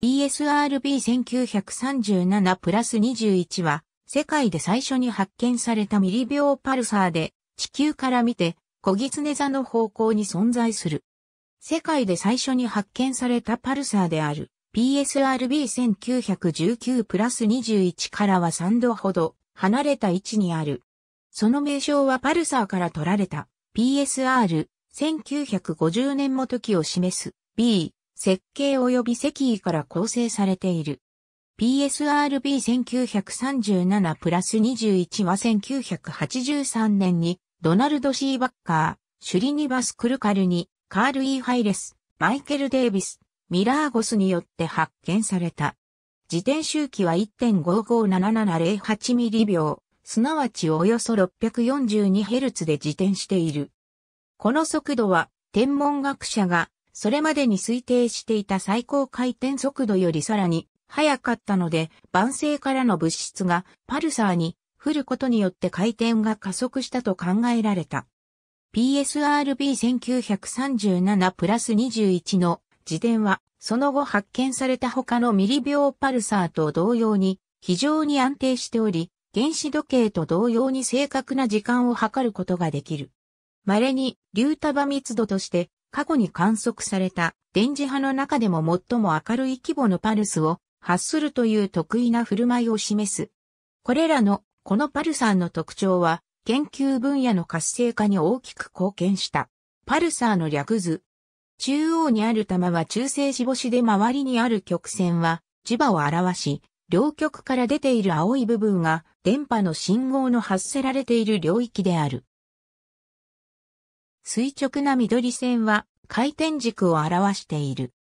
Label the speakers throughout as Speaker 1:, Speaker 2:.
Speaker 1: ESRB1937 プラス21は世界で最初に発見されたミリ秒パルサーで地球から見て小狐座の方向に存在する。世界で最初に発見されたパルサーである PSRB1919 プラス21からは3度ほど離れた位置にある。その名称はパルサーから取られた PSR1950 年も時を示す B 設計及び石位から構成されている。PSRB1937 プラス21は1983年にドナルド・シー・バッカー、シュリニバス・クルカルにカール・イー・ハイレス、マイケル・デイビス、ミラーゴスによって発見された。自転周期は1.557708ミリ秒、すなわちおよそ6 4 2ルツで自転している。この速度は天文学者がそれまでに推定していた最高回転速度よりさらに早かったので、晩星からの物質がパルサーに降ることによって回転が加速したと考えられた。PSRB1937 プラス21の自伝は、その後発見された他のミリ秒パルサーと同様に非常に安定しており、原子時計と同様に正確な時間を測ることができる。稀に、流束密度として、過去に観測された電磁波の中でも最も明るい規模のパルスを発するという得意な振る舞いを示す。これらのこのパルサーの特徴は研究分野の活性化に大きく貢献した。パルサーの略図。中央にある玉は中性子星で周りにある曲線は磁場を表し、両極から出ている青い部分が電波の信号の発せられている領域である。垂直な緑線は回転軸を表している。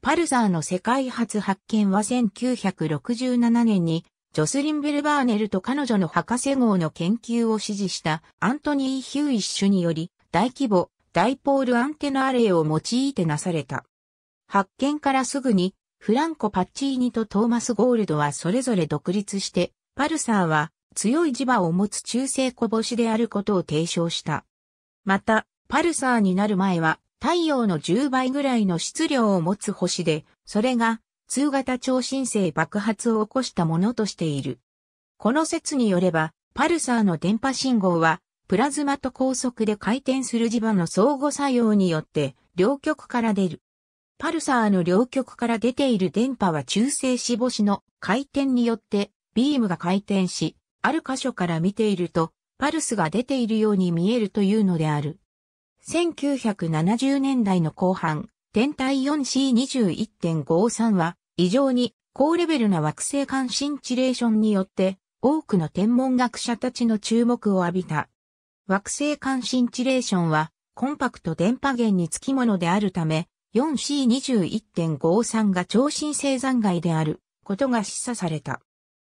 Speaker 1: パルサーの世界初発見は1967年にジョスリン・ベルバーネルと彼女の博士号の研究を支持したアントニー・ヒューイッシュにより大規模ダイポールアンテナアレイを用いてなされた。発見からすぐにフランコ・パッチーニとトーマス・ゴールドはそれぞれ独立してパルサーは強い磁場を持つ中性小星であることを提唱した。また、パルサーになる前は太陽の10倍ぐらいの質量を持つ星で、それが通型超新星爆発を起こしたものとしている。この説によれば、パルサーの電波信号は、プラズマと高速で回転する磁場の相互作用によって、両極から出る。パルサーの両極から出ている電波は中性子星の回転によって、ビームが回転し、ある箇所から見ていると、パルスが出ているように見えるというのである。1970年代の後半、天体 4C21.53 は、異常に高レベルな惑星間シンチレーションによって、多くの天文学者たちの注目を浴びた。惑星間シンチレーションは、コンパクト電波源につきものであるため、4C21.53 が超新星残骸であることが示唆された。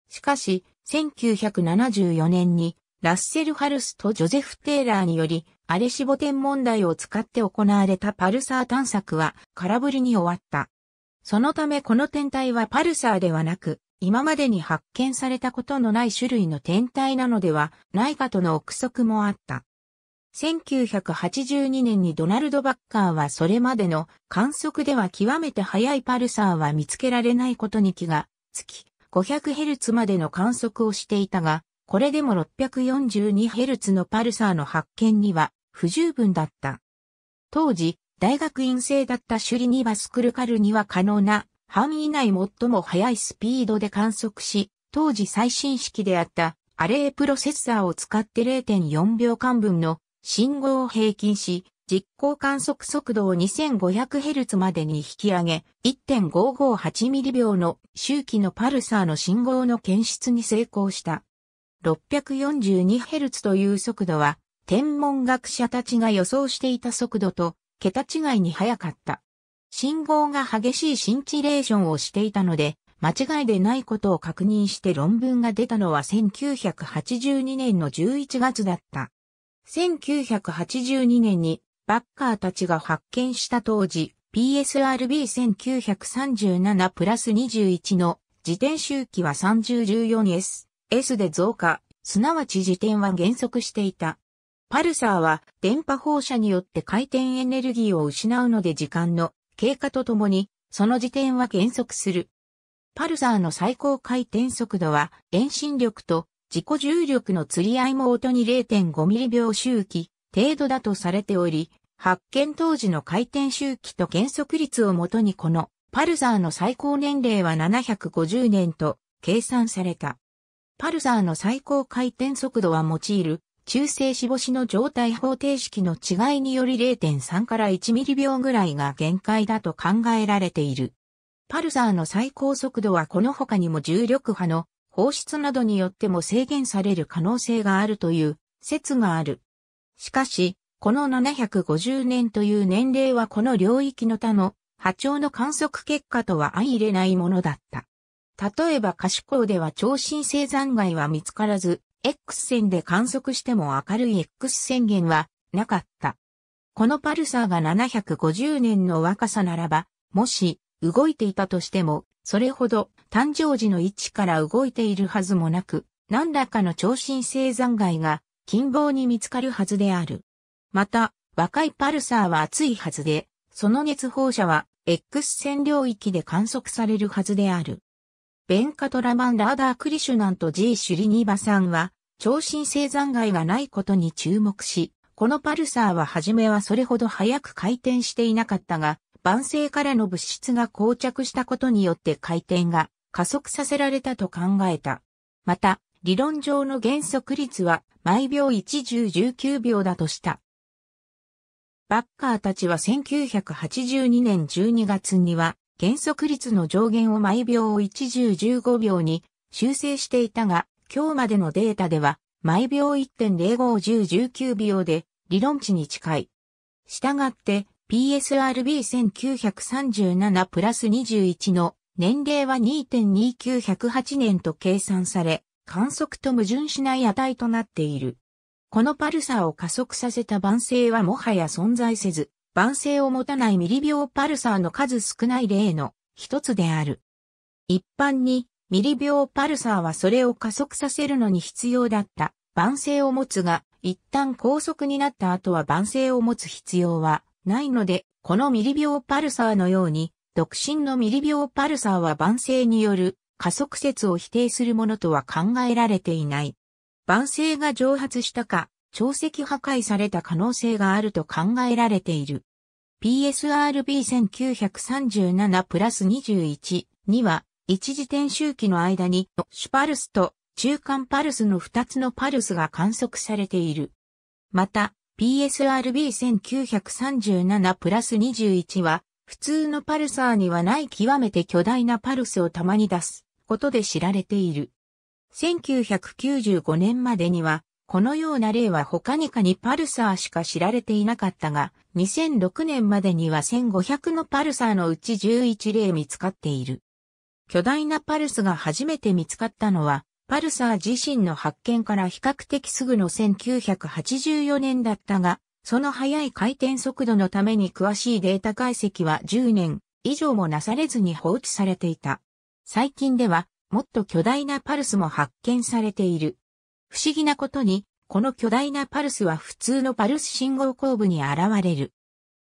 Speaker 1: しかし、1974年にラッセル・ハルスとジョゼフ・テイラーによりアレシボ天文台を使って行われたパルサー探索は空振りに終わった。そのためこの天体はパルサーではなく、今までに発見されたことのない種類の天体なのではないかとの憶測もあった。1982年にドナルド・バッカーはそれまでの観測では極めて速いパルサーは見つけられないことに気がつき、500Hz までの観測をしていたが、これでも 642Hz のパルサーの発見には不十分だった。当時、大学院生だったシュリニバスクルカルには可能な範囲内最も速いスピードで観測し、当時最新式であったアレイプロセッサーを使って0.4秒間分の信号を平均し、実行観測速度を 2500Hz までに引き上げ、1.558ミリ秒の周期のパルサーの信号の検出に成功した。642Hz という速度は天文学者たちが予想していた速度と、桁違いに速かった。信号が激しいシンチレーションをしていたので、間違いでないことを確認して論文が出たのは1982年の11月だった。1982年にバッカーたちが発見した当時、PSRB1937 プラス21の自転周期は 3014S、S で増加、すなわち自転は減速していた。パルサーは電波放射によって回転エネルギーを失うので時間の経過とともにその時点は減速する。パルサーの最高回転速度は遠心力と自己重力の釣り合いも音に0 5ミリ秒周期程度だとされており、発見当時の回転周期と減速率をもとにこのパルサーの最高年齢は750年と計算された。パルサーの最高回転速度は用いる中性脂肪子の状態方程式の違いにより0.3から1ミリ秒ぐらいが限界だと考えられている。パルサーの最高速度はこの他にも重力波の放出などによっても制限される可能性があるという説がある。しかし、この750年という年齢はこの領域の他の波長の観測結果とは相入れないものだった。例えば可視光では超新星残骸は見つからず、X 線で観測しても明るい X 線源はなかった。このパルサーが750年の若さならば、もし動いていたとしても、それほど誕生時の位置から動いているはずもなく、何らかの超新星残骸が近傍に見つかるはずである。また、若いパルサーは熱いはずで、その熱放射は X 線領域で観測されるはずである。ベンカトラマン・ラーダー・クリシュナンと G・ シュリニバさんは、超新星残骸がないことに注目し、このパルサーは初めはそれほど早く回転していなかったが、晩成からの物質が膠着したことによって回転が加速させられたと考えた。また、理論上の減速率は毎秒110 19秒だとした。バッカーたちは1982年12月には減速率の上限を毎秒10 15秒に修正していたが、今日までのデータでは、毎秒1.0510 19秒で理論値に近い。したがって PSRB1937 プラス21の年齢は2.2908年と計算され、観測と矛盾しない値となっている。このパルサーを加速させた晩星はもはや存在せず、万性を持たないミリ秒パルサーの数少ない例の一つである。一般にミリ秒パルサーはそれを加速させるのに必要だった万性を持つが、一旦高速になった後は万性を持つ必要はないので、このミリ秒パルサーのように、独身のミリ秒パルサーは万性による加速説を否定するものとは考えられていない。万性が蒸発したか、潮石破壊された可能性があると考えられている。PSRB1937 プラス21には、一時転周期の間に、主パルスと中間パルスの2つのパルスが観測されている。また、PSRB1937 プラス21は、普通のパルサーにはない極めて巨大なパルスをたまに出すことで知られている。1995年までにはこのような例は他にかにパルサーしか知られていなかったが、2006年までには1500のパルサーのうち11例見つかっている。巨大なパルスが初めて見つかったのは、パルサー自身の発見から比較的すぐの1984年だったが、その速い回転速度のために詳しいデータ解析は10年以上もなされずに放置されていた。最近では、もっと巨大なパルスも発見されている。不思議なことに、この巨大なパルスは普通のパルス信号後部に現れる。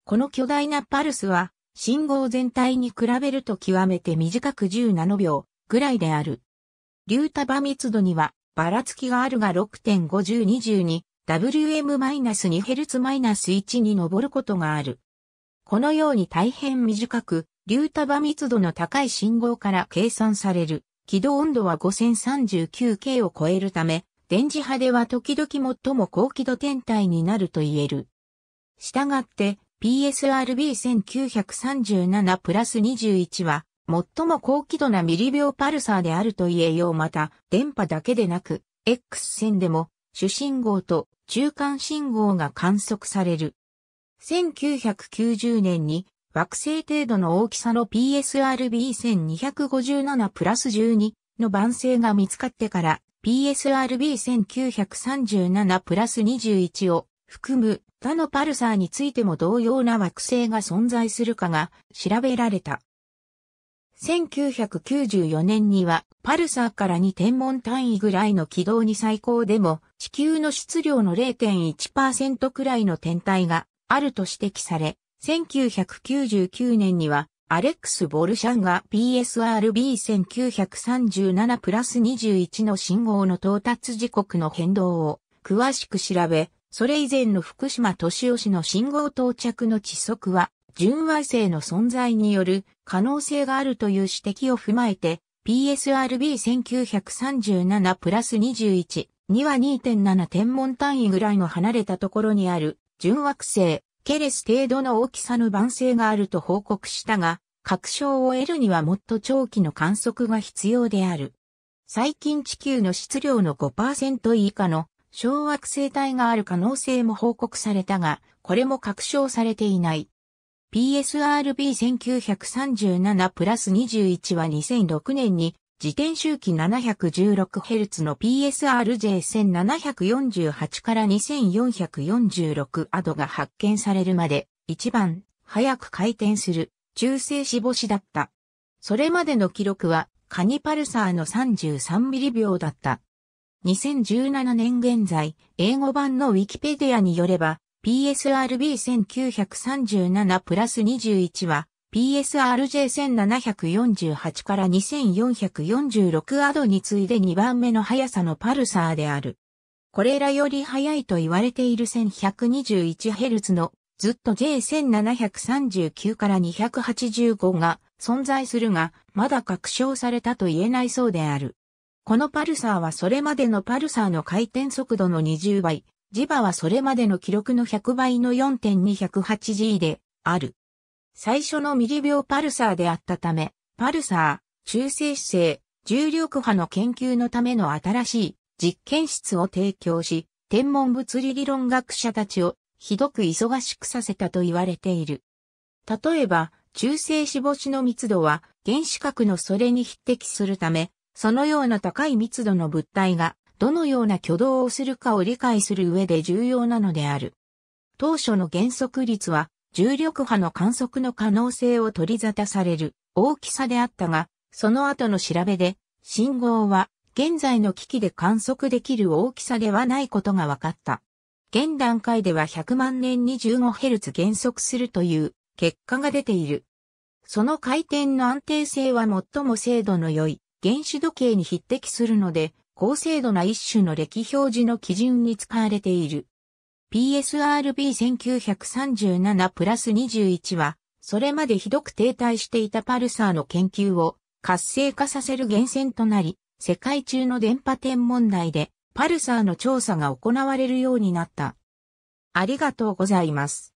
Speaker 1: この巨大なパルスは、信号全体に比べると極めて短く10ナノ秒ぐらいである。流束密度には、ばらつきがあるが6.5022、WM-2Hz-1 に上ることがある。このように大変短く、流束密度の高い信号から計算される、軌道温度は 5039K を超えるため、電磁波では時々最も高輝度天体になると言える。したがって PSRB1937 プラス21は最も高輝度なミリ秒パルサーであると言えようまた電波だけでなく X 線でも主信号と中間信号が観測される。1990年に惑星程度の大きさの PSRB1257 プラス12の晩星が見つかってから PSRB1937 プラス21を含む他のパルサーについても同様な惑星が存在するかが調べられた。1994年にはパルサーから2天文単位ぐらいの軌道に最高でも地球の質量の0.1%くらいの天体があると指摘され、1999年にはアレックス・ボルシャンが PSRB1937 プラス21の信号の到達時刻の変動を詳しく調べ、それ以前の福島敏夫氏の信号到着の遅速は、純和性の存在による可能性があるという指摘を踏まえて、PSRB1937 プラス21には2.7天文単位ぐらいの離れたところにある純惑星ケレス程度の大きさの晩成があると報告したが、確証を得るにはもっと長期の観測が必要である。最近地球の質量の5%以下の小惑星帯がある可能性も報告されたが、これも確証されていない。PSRB1937 プラス21は2006年に自転周期 716Hz の PSRJ1748 から2446アドが発見されるまで一番早く回転する中性子星だった。それまでの記録はカニパルサーの33ミリ秒だった。2017年現在、英語版のウィキペディアによれば PSRB1937 プラス21は PSRJ1748 から2446アドに次いで2番目の速さのパルサーである。これらより速いと言われている 1121Hz のずっと J1739 から285が存在するが、まだ確証されたと言えないそうである。このパルサーはそれまでのパルサーの回転速度の20倍、磁場はそれまでの記録の100倍の 4.208G である。最初のミリ秒パルサーであったため、パルサー、中性子星、重力波の研究のための新しい実験室を提供し、天文物理理論学者たちをひどく忙しくさせたと言われている。例えば、中性子星の密度は原子核のそれに匹敵するため、そのような高い密度の物体がどのような挙動をするかを理解する上で重要なのである。当初の原則率は重力波の観測の可能性を取り沙汰される大きさであったが、その後の調べで、信号は現在の機器で観測できる大きさではないことが分かった。現段階では100万年に 15Hz 減速するという結果が出ている。その回転の安定性は最も精度の良い原子時計に匹敵するので、高精度な一種の歴表示の基準に使われている。PSRB1937 プラス21は、それまでひどく停滞していたパルサーの研究を活性化させる源泉となり、世界中の電波天問題でパルサーの調査が行われるようになった。ありがとうございます。